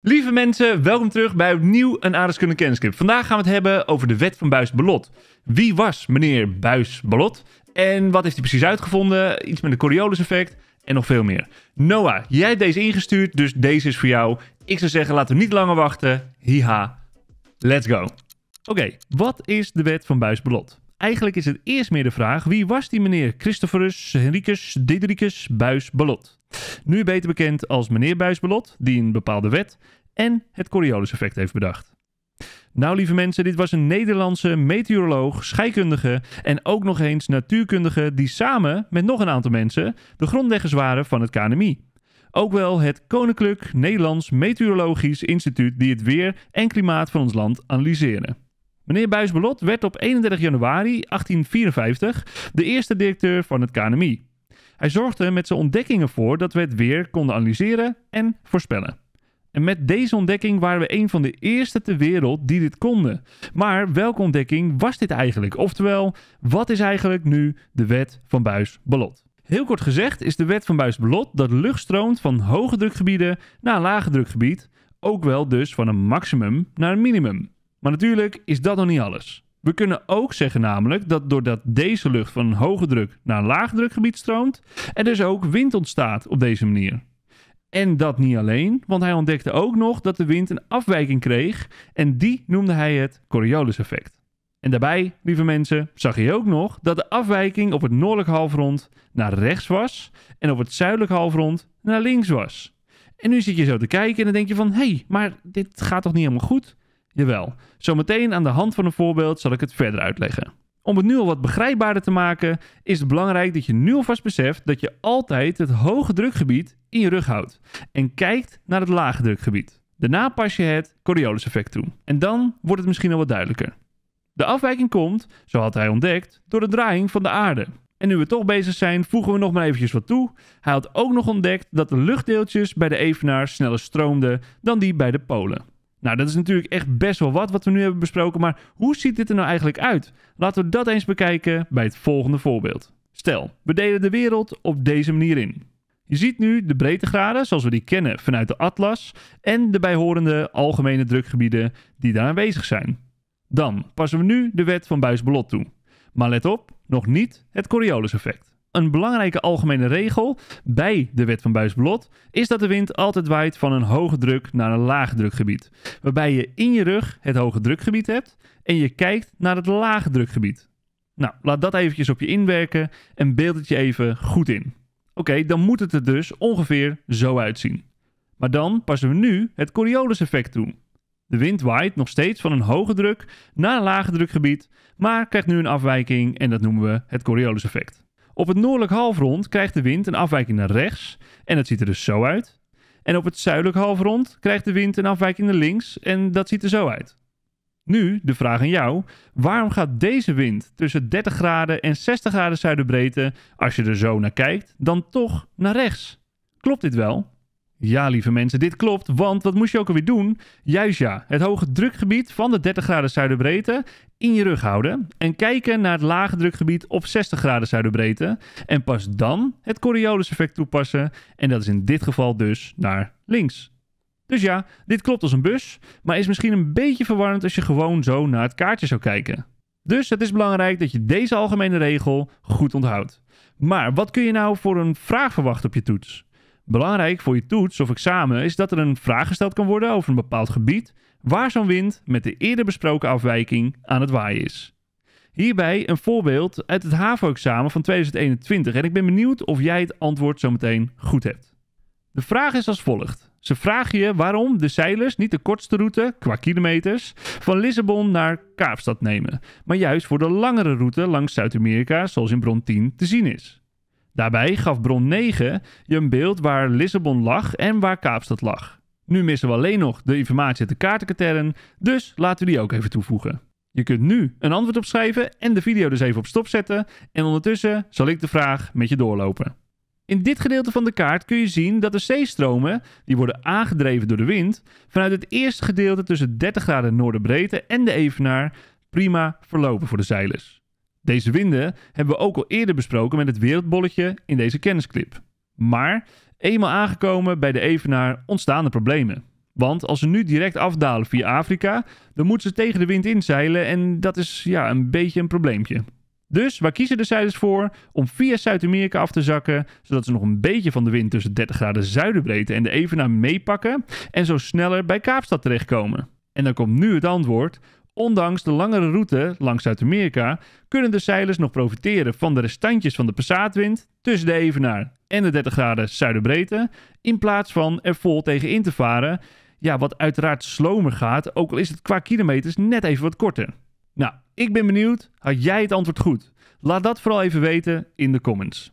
Lieve mensen, welkom terug bij opnieuw een kunnen kennisclip. Vandaag gaan we het hebben over de wet van buis ballot Wie was meneer Buis ballot en wat heeft hij precies uitgevonden? Iets met de Coriolis-effect en nog veel meer. Noah, jij hebt deze ingestuurd, dus deze is voor jou. Ik zou zeggen, laten we niet langer wachten. Hiha, let's go. Oké, wat is de wet van Buis ballot Eigenlijk is het eerst meer de vraag: wie was die meneer Christophorus Henricus Didericus Buis Ballot? Nu beter bekend als meneer Buis Ballot, die een bepaalde wet en het Coriolis-effect heeft bedacht. Nou, lieve mensen, dit was een Nederlandse meteoroloog, scheikundige en ook nog eens natuurkundige die samen met nog een aantal mensen de grondleggers waren van het KNMI. Ook wel het Koninklijk Nederlands Meteorologisch Instituut die het weer en klimaat van ons land analyseren. Meneer Buis Belot werd op 31 januari 1854 de eerste directeur van het KNMI. Hij zorgde met zijn ontdekkingen voor dat we het weer konden analyseren en voorspellen. En met deze ontdekking waren we een van de eerste ter wereld die dit konden. Maar welke ontdekking was dit eigenlijk? Oftewel, wat is eigenlijk nu de wet van Buis-Ballot? Heel kort gezegd is de wet van Buis-Ballot dat lucht stroomt van hoge drukgebieden naar lage drukgebied, ook wel dus van een maximum naar een minimum. Maar natuurlijk is dat nog niet alles. We kunnen ook zeggen namelijk dat doordat deze lucht van een hoge druk naar een laagdrukgebied stroomt, er dus ook wind ontstaat op deze manier. En dat niet alleen, want hij ontdekte ook nog dat de wind een afwijking kreeg en die noemde hij het Coriolis-effect. En daarbij, lieve mensen, zag je ook nog dat de afwijking op het noordelijk halfrond naar rechts was en op het zuidelijk halfrond naar links was. En nu zit je zo te kijken en dan denk je van, hé, hey, maar dit gaat toch niet helemaal goed? Jawel, zometeen aan de hand van een voorbeeld zal ik het verder uitleggen. Om het nu al wat begrijpbaarder te maken, is het belangrijk dat je nu alvast beseft dat je altijd het hoge drukgebied in je rug houdt en kijkt naar het lage drukgebied. Daarna pas je het Coriolis effect toe en dan wordt het misschien al wat duidelijker. De afwijking komt, zo had hij ontdekt, door de draaiing van de aarde. En nu we toch bezig zijn, voegen we nog maar eventjes wat toe. Hij had ook nog ontdekt dat de luchtdeeltjes bij de evenaar sneller stroomden dan die bij de polen. Nou, dat is natuurlijk echt best wel wat wat we nu hebben besproken, maar hoe ziet dit er nou eigenlijk uit? Laten we dat eens bekijken bij het volgende voorbeeld. Stel, we delen de wereld op deze manier in. Je ziet nu de breedtegraden zoals we die kennen vanuit de atlas en de bijhorende algemene drukgebieden die daar aanwezig zijn. Dan passen we nu de wet van Buys-Ballot toe. Maar let op, nog niet het Coriolis-effect een belangrijke algemene regel bij de wet van Buisblot is dat de wind altijd waait van een hoge druk naar een laag drukgebied. Waarbij je in je rug het hoge drukgebied hebt en je kijkt naar het lage drukgebied. Nou, laat dat eventjes op je inwerken en beeld het je even goed in. Oké, dan moet het er dus ongeveer zo uitzien. Maar dan passen we nu het Coriolis effect toe. De wind waait nog steeds van een hoge druk naar een lage drukgebied, maar krijgt nu een afwijking en dat noemen we het Coriolis effect. Op het noordelijk halfrond krijgt de wind een afwijking naar rechts en dat ziet er dus zo uit. En op het zuidelijk halfrond krijgt de wind een afwijking naar links en dat ziet er zo uit. Nu de vraag aan jou: waarom gaat deze wind tussen 30 graden en 60 graden zuidenbreedte, als je er zo naar kijkt, dan toch naar rechts? Klopt dit wel? Ja, lieve mensen, dit klopt, want wat moest je ook alweer doen? Juist ja, het hoge drukgebied van de 30 graden zuidenbreedte in je rug houden en kijken naar het lage drukgebied op 60 graden zuidenbreedte en pas dan het Coriolis effect toepassen en dat is in dit geval dus naar links. Dus ja, dit klopt als een bus, maar is misschien een beetje verwarrend als je gewoon zo naar het kaartje zou kijken. Dus het is belangrijk dat je deze algemene regel goed onthoudt. Maar wat kun je nou voor een vraag verwachten op je toets? Belangrijk voor je toets of examen is dat er een vraag gesteld kan worden over een bepaald gebied waar zo'n wind met de eerder besproken afwijking aan het waaien is. Hierbij een voorbeeld uit het HAVO-examen van 2021 en ik ben benieuwd of jij het antwoord zometeen goed hebt. De vraag is als volgt. Ze vragen je waarom de zeilers niet de kortste route, qua kilometers, van Lissabon naar Kaapstad nemen, maar juist voor de langere route langs Zuid-Amerika zoals in bron 10 te zien is. Daarbij gaf bron 9 je een beeld waar Lissabon lag en waar Kaapstad lag. Nu missen we alleen nog de informatie uit de kaartenkateren, dus laten we die ook even toevoegen. Je kunt nu een antwoord opschrijven en de video dus even op stop zetten en ondertussen zal ik de vraag met je doorlopen. In dit gedeelte van de kaart kun je zien dat de zeestromen, die worden aangedreven door de wind, vanuit het eerste gedeelte tussen 30 graden noorderbreedte en de evenaar prima verlopen voor de zeilers. Deze winden hebben we ook al eerder besproken met het wereldbolletje in deze kennisclip. Maar eenmaal aangekomen bij de evenaar ontstaan er problemen. Want als ze nu direct afdalen via Afrika, dan moeten ze tegen de wind inzeilen en dat is ja, een beetje een probleempje. Dus waar kiezen de zeilers voor? Om via Zuid-Amerika af te zakken, zodat ze nog een beetje van de wind tussen 30 graden zuidenbreedte en de evenaar meepakken en zo sneller bij Kaapstad terechtkomen. En dan komt nu het antwoord. Ondanks de langere route langs Zuid-Amerika kunnen de zeilers nog profiteren van de restantjes van de passaatwind tussen de Evenaar en de 30 graden zuidenbreedte, in plaats van er vol tegen in te varen. Ja, wat uiteraard slomer gaat, ook al is het qua kilometers net even wat korter. Nou, ik ben benieuwd, had jij het antwoord goed? Laat dat vooral even weten in de comments.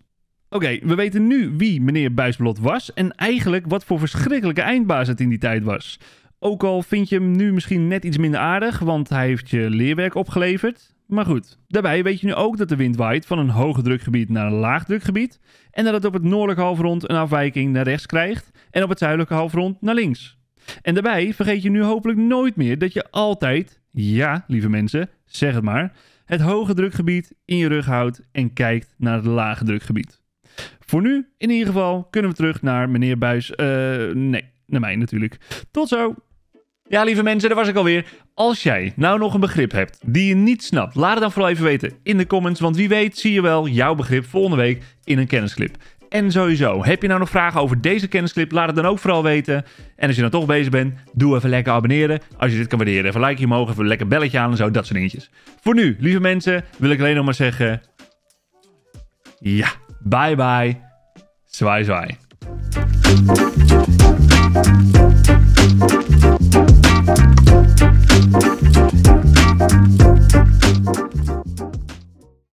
Oké, we weten nu wie meneer Buisblot was en eigenlijk wat voor verschrikkelijke eindbaas het in die tijd was. Ook al vind je hem nu misschien net iets minder aardig, want hij heeft je leerwerk opgeleverd. Maar goed, daarbij weet je nu ook dat de wind waait van een hoge drukgebied naar een laag drukgebied. En dat het op het noordelijke halfrond een afwijking naar rechts krijgt en op het zuidelijke halfrond naar links. En daarbij vergeet je nu hopelijk nooit meer dat je altijd, ja lieve mensen, zeg het maar, het hoge drukgebied in je rug houdt en kijkt naar het lage drukgebied. Voor nu, in ieder geval, kunnen we terug naar meneer Buis. Eh, nee, naar mij natuurlijk. Tot zo! Ja, lieve mensen, daar was ik alweer. Als jij nou nog een begrip hebt die je niet snapt, laat het dan vooral even weten in de comments. Want wie weet zie je wel jouw begrip volgende week in een kennisclip. En sowieso, heb je nou nog vragen over deze kennisclip? Laat het dan ook vooral weten. En als je dan nou toch bezig bent, doe even lekker abonneren. Als je dit kan waarderen, even like omhoog, even lekker belletje aan en zo, dat soort dingetjes. Voor nu, lieve mensen, wil ik alleen nog maar zeggen... Ja, bye bye. Zwaai zwaai.